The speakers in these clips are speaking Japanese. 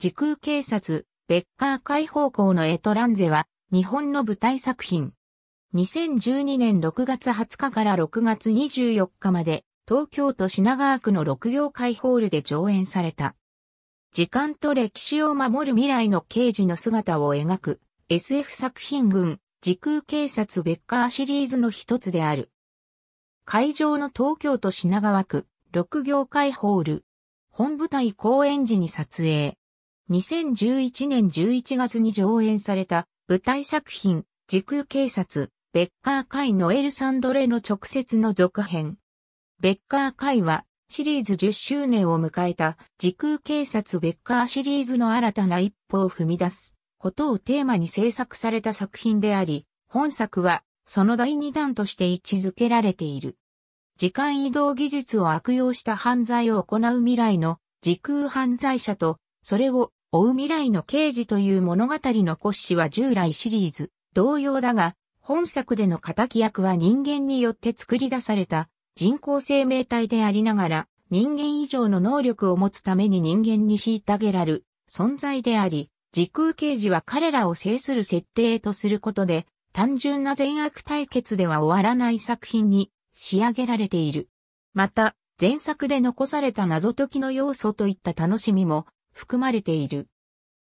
時空警察、ベッカー解放校のエトランゼは、日本の舞台作品。2012年6月20日から6月24日まで、東京都品川区の六業会ホールで上演された。時間と歴史を守る未来の刑事の姿を描く SF 作品群時空警察ベッカーシリーズの一つである。会場の東京都品川区六業会ホール。本舞台公演時に撮影。2011年11月に上演された舞台作品、時空警察、ベッカー界のエルサンドレの直接の続編。ベッカー界はシリーズ10周年を迎えた時空警察ベッカーシリーズの新たな一歩を踏み出すことをテーマに制作された作品であり、本作はその第二弾として位置づけられている。時間移動技術を悪用した犯罪を行う未来の時空犯罪者と、それを追う未来の刑事という物語の骨子は従来シリーズ同様だが、本作での仇役は人間によって作り出された人工生命体でありながら、人間以上の能力を持つために人間に虐げられる存在であり、時空刑事は彼らを制する設定とすることで、単純な善悪対決では終わらない作品に仕上げられている。また、前作で残された謎解きの要素といった楽しみも含まれている。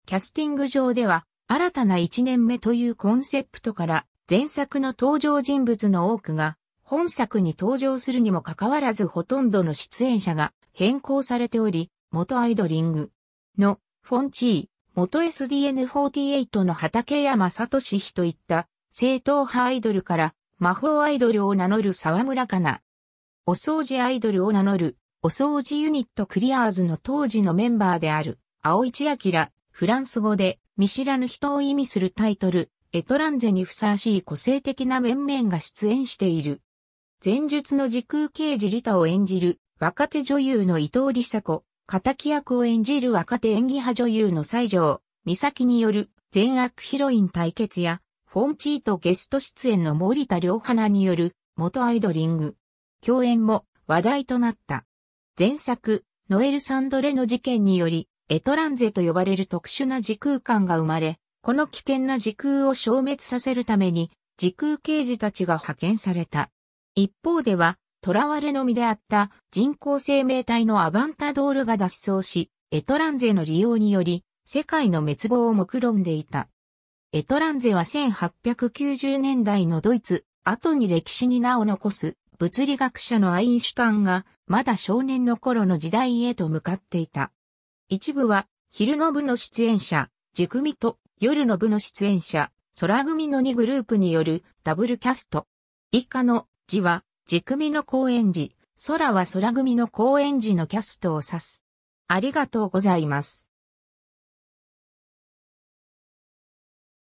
キャスティング上では、新たな一年目というコンセプトから、前作の登場人物の多くが、本作に登場するにもかかわらずほとんどの出演者が変更されており、元アイドリングのフォンチー、元 SDN48 の畠山聡氏といった正統派アイドルから魔法アイドルを名乗る沢村かな。お掃除アイドルを名乗るお掃除ユニットクリアーズの当時のメンバーである。青市明、フランス語で見知らぬ人を意味するタイトル、エトランゼにふさわしい個性的な面々が出演している。前述の時空刑事リタを演じる若手女優の伊藤理沙子、仇役を演じる若手演技派女優の西条、美咲による善悪ヒロイン対決や、フォンチーとゲスト出演の森田良花による元アイドリング。共演も話題となった。前作、ノエル・サンドレの事件により、エトランゼと呼ばれる特殊な時空間が生まれ、この危険な時空を消滅させるために、時空刑事たちが派遣された。一方では、囚われの身であった人工生命体のアバンタドールが脱走し、エトランゼの利用により、世界の滅亡を目論んでいた。エトランゼは1890年代のドイツ、後に歴史に名を残す物理学者のアインシュタンが、まだ少年の頃の時代へと向かっていた。一部は、昼の部の出演者、ク組と夜の部の出演者、空組の2グループによるダブルキャスト。以下の字は、クミの公演時、空は空組の公演時のキャストを指す。ありがとうございます。